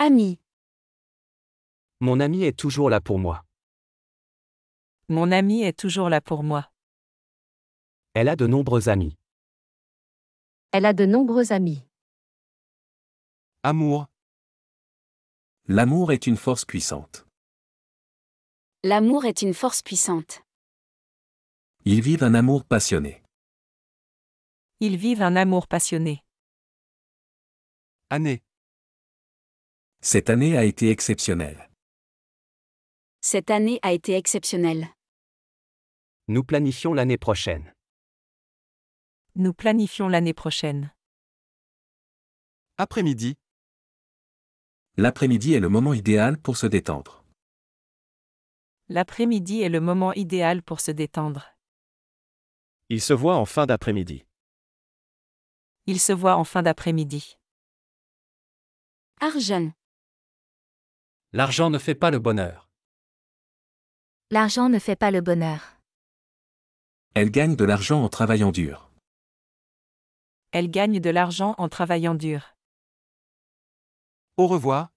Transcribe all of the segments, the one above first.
Ami. Mon ami est toujours là pour moi. Mon ami est toujours là pour moi. Elle a de nombreux amis. Elle a de nombreux amis. Amour. L'amour est une force puissante. L'amour est une force puissante. Ils vivent un amour passionné. Ils vivent un amour passionné. Année. Cette année a été exceptionnelle. Cette année a été exceptionnelle. Nous planifions l'année prochaine. Nous planifions l'année prochaine. Après-midi. L'après-midi est le moment idéal pour se détendre. L'après-midi est le moment idéal pour se détendre. Il se voit en fin d'après-midi. Il se voit en fin d'après-midi. Arjan. L'argent ne fait pas le bonheur. L'argent ne fait pas le bonheur. Elle gagne de l'argent en travaillant dur. Elle gagne de l'argent en travaillant dur. Au revoir.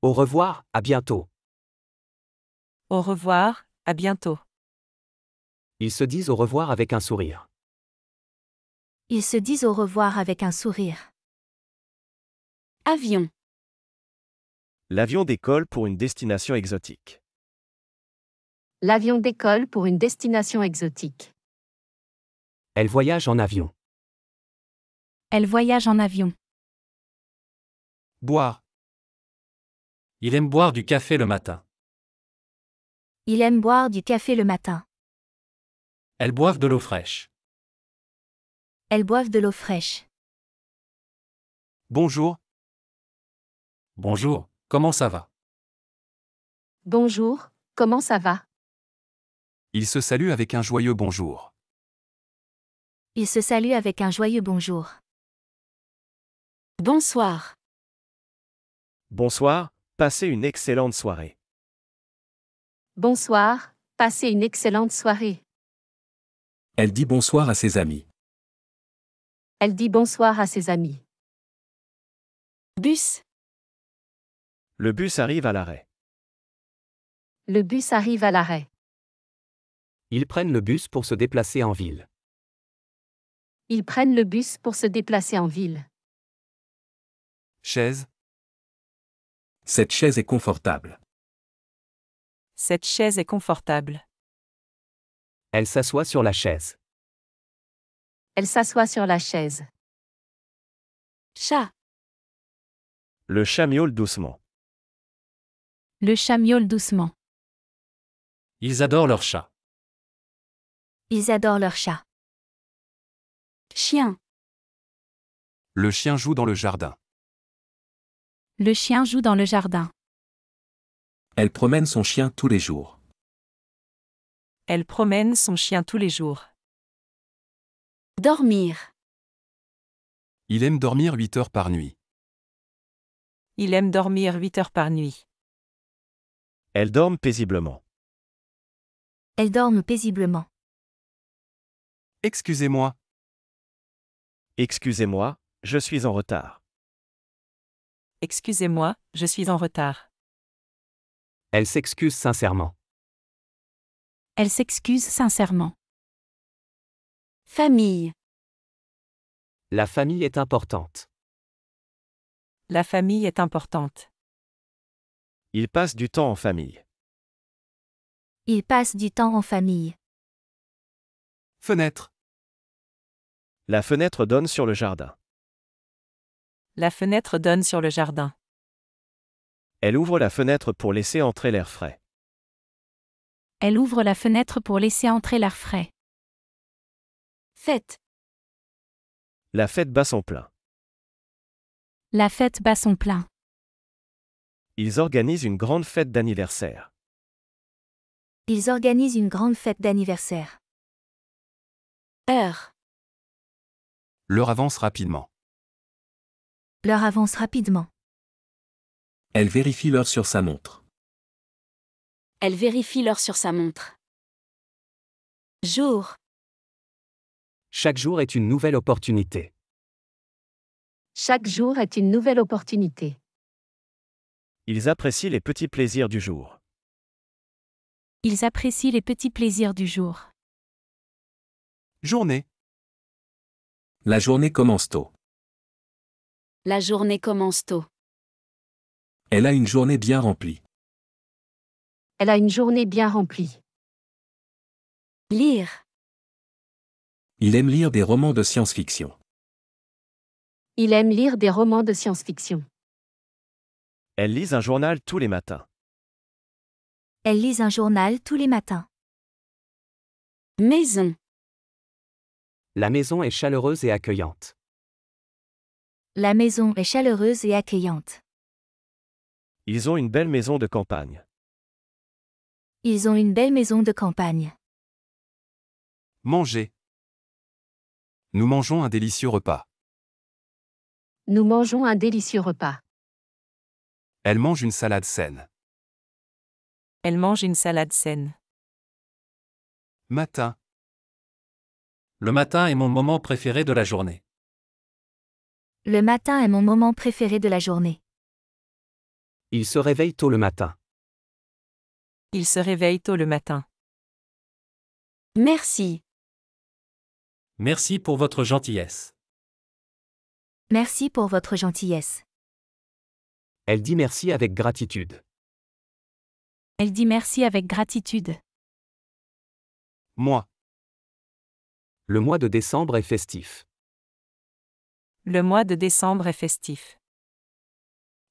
Au revoir, à bientôt. Au revoir, à bientôt. Ils se disent au revoir avec un sourire. Ils se disent au revoir avec un sourire. Avion. L'avion décolle pour une destination exotique. L'avion décolle pour une destination exotique. Elle voyage en avion. Elle voyage en avion. Boire. Il aime boire du café le matin. Il aime boire du café le matin. Elles boivent de l'eau fraîche. Elles boivent de l'eau fraîche. Bonjour. Bonjour. Comment ça va Bonjour, comment ça va Il se salue avec un joyeux bonjour. Il se salue avec un joyeux bonjour. Bonsoir. Bonsoir, passez une excellente soirée. Bonsoir, passez une excellente soirée. Elle dit bonsoir à ses amis. Elle dit bonsoir à ses amis. Bus. Le bus arrive à l'arrêt. Le bus arrive à l'arrêt. Ils prennent le bus pour se déplacer en ville. Ils prennent le bus pour se déplacer en ville. Chaise. Cette chaise est confortable. Cette chaise est confortable. Elle s'assoit sur la chaise. Elle s'assoit sur la chaise. Chat. Le chat miaule doucement. Le chat miaule doucement. Ils adorent leur chat. Ils adorent leur chat. Chien. Le chien joue dans le jardin. Le chien joue dans le jardin. Elle promène son chien tous les jours. Elle promène son chien tous les jours. Dormir. Il aime dormir 8 heures par nuit. Il aime dormir 8 heures par nuit. Elle dorment paisiblement. Elle dorme paisiblement. Excusez-moi. Excusez-moi, je suis en retard. Excusez-moi, je suis en retard. Elle s'excuse sincèrement. Elle s'excuse sincèrement. Famille. La famille est importante. La famille est importante. Il passe du temps en famille. Il passe du temps en famille. Fenêtre. La fenêtre donne sur le jardin. La fenêtre donne sur le jardin. Elle ouvre la fenêtre pour laisser entrer l'air frais. Elle ouvre la fenêtre pour laisser entrer l'air frais. Fête. La fête bat son plein. La fête bat son plein. Ils organisent une grande fête d'anniversaire. Ils organisent une grande fête d'anniversaire. Heure. L'heure avance rapidement. L'heure avance rapidement. Elle vérifie l'heure sur sa montre. Elle vérifie l'heure sur sa montre. Jour. Chaque jour est une nouvelle opportunité. Chaque jour est une nouvelle opportunité. Ils apprécient les petits plaisirs du jour. Ils apprécient les petits plaisirs du jour. Journée. La journée commence tôt. La journée commence tôt. Elle a une journée bien remplie. Elle a une journée bien remplie. Lire. Il aime lire des romans de science-fiction. Il aime lire des romans de science-fiction. Elles lisent un journal tous les matins. Elles lisent un journal tous les matins. Maison. La maison est chaleureuse et accueillante. La maison est chaleureuse et accueillante. Ils ont une belle maison de campagne. Ils ont une belle maison de campagne. Manger. Nous mangeons un délicieux repas. Nous mangeons un délicieux repas. Elle mange une salade saine. Elle mange une salade saine. Matin. Le matin est mon moment préféré de la journée. Le matin est mon moment préféré de la journée. Il se réveille tôt le matin. Il se réveille tôt le matin. Merci. Merci pour votre gentillesse. Merci pour votre gentillesse. Elle dit merci avec gratitude. Elle dit merci avec gratitude. Moi. Le mois de décembre est festif. Le mois de décembre est festif.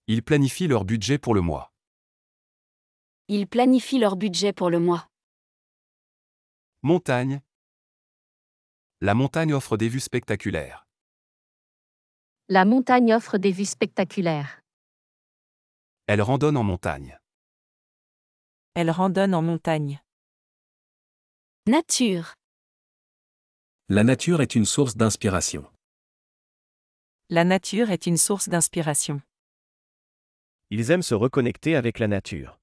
Ils planifient leur budget pour le mois. Ils planifient leur budget pour le mois. Montagne. La montagne offre des vues spectaculaires. La montagne offre des vues spectaculaires. Elle randonne en montagne. Elle randonne en montagne. Nature. La nature est une source d'inspiration. La nature est une source d'inspiration. Ils aiment se reconnecter avec la nature.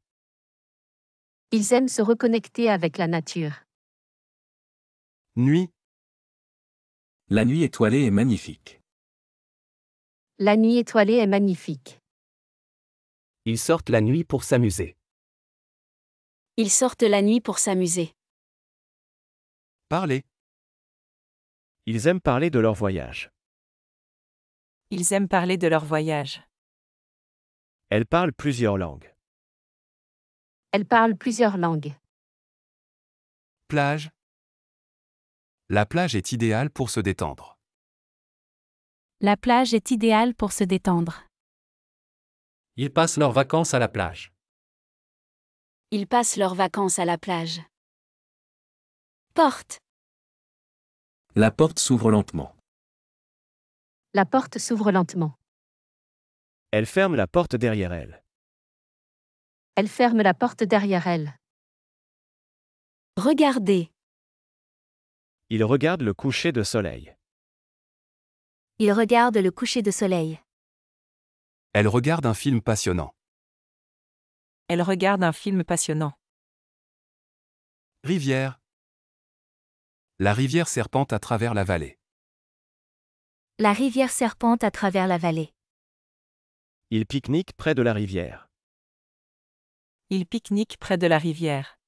Ils aiment se reconnecter avec la nature. Nuit. La nuit étoilée est magnifique. La nuit étoilée est magnifique. Ils sortent la nuit pour s'amuser. Ils sortent la nuit pour s'amuser. Parler. Ils aiment parler de leur voyage. Ils aiment parler de leur voyage. Elle parlent plusieurs langues. Elle parlent plusieurs langues. Plage. La plage est idéale pour se détendre. La plage est idéale pour se détendre. Ils passent leurs vacances à la plage. Ils passent leurs vacances à la plage. Porte. La porte s'ouvre lentement. La porte s'ouvre lentement. Elle ferme la porte derrière elle. Elle ferme la porte derrière elle. Regardez. Il regarde le coucher de soleil. Il regarde le coucher de soleil. Elle regarde un film passionnant. Elle regarde un film passionnant. Rivière. La rivière serpente à travers la vallée. La rivière serpente à travers la vallée. Il pique-nique près de la rivière. Il pique-nique près de la rivière.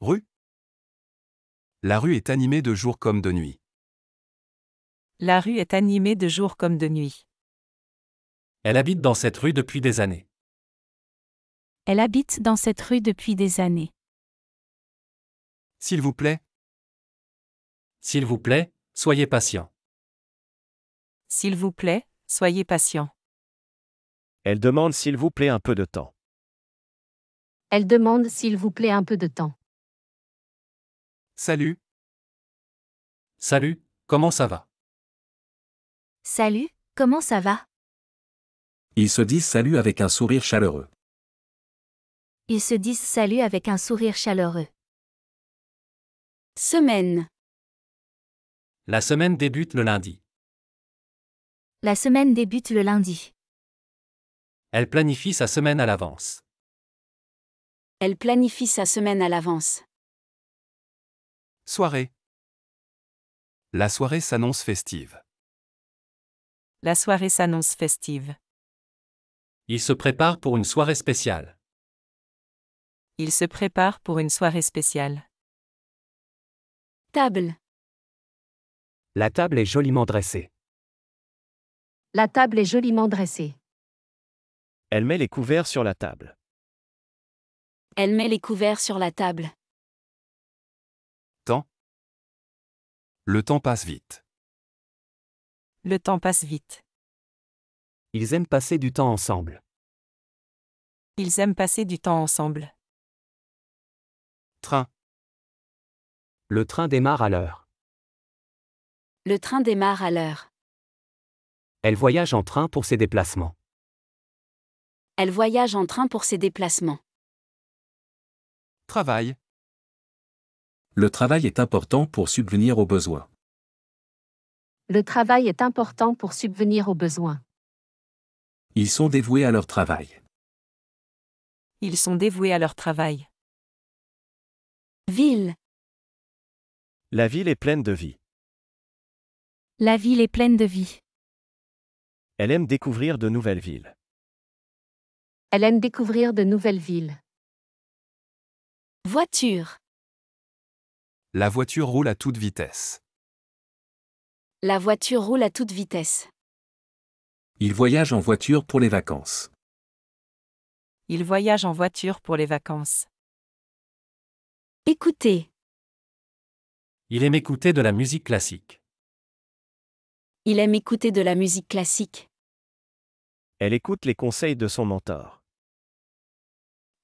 Rue. La rue est animée de jour comme de nuit. La rue est animée de jour comme de nuit. Elle habite dans cette rue depuis des années. Elle habite dans cette rue depuis des années. S'il vous plaît. S'il vous plaît, soyez patient. S'il vous plaît, soyez patient. Elle demande s'il vous plaît un peu de temps. Elle demande s'il vous plaît un peu de temps. Salut. Salut, comment ça va Salut, comment ça va ils se disent salut avec un sourire chaleureux. Ils se disent salut avec un sourire chaleureux. Semaine. La semaine débute le lundi. La semaine débute le lundi. Elle planifie sa semaine à l'avance. Elle planifie sa semaine à l'avance. Soirée. La soirée s'annonce festive. La soirée s'annonce festive. Il se prépare pour une soirée spéciale. Il se prépare pour une soirée spéciale. Table. La table est joliment dressée. La table est joliment dressée. Elle met les couverts sur la table. Elle met les couverts sur la table. Temps. Le temps passe vite. Le temps passe vite. Ils aiment passer du temps ensemble. Ils aiment passer du temps ensemble. Train. Le train démarre à l'heure. Le train démarre à l'heure. Elle voyage en train pour ses déplacements. Elle voyage en train pour ses déplacements. Travail. Le travail est important pour subvenir aux besoins. Le travail est important pour subvenir aux besoins. Ils sont dévoués à leur travail. Ils sont dévoués à leur travail. Ville. La ville est pleine de vie. La ville est pleine de vie. Elle aime découvrir de nouvelles villes. Elle aime découvrir de nouvelles villes. Voiture. La voiture roule à toute vitesse. La voiture roule à toute vitesse. Il voyage en voiture pour les vacances. Il voyage en voiture pour les vacances. Écoutez. Il aime écouter de la musique classique. Il aime écouter de la musique classique. Elle écoute les conseils de son mentor.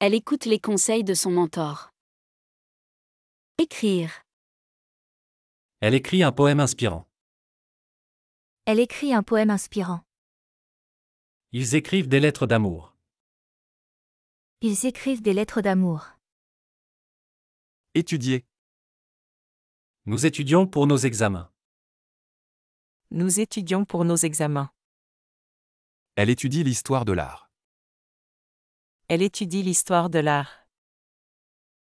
Elle écoute les conseils de son mentor. Écrire. Elle écrit un poème inspirant. Elle écrit un poème inspirant. Ils écrivent des lettres d'amour. Ils écrivent des lettres d'amour. Étudier. Nous étudions pour nos examens. Nous étudions pour nos examens. Elle étudie l'histoire de l'art. Elle étudie l'histoire de l'art.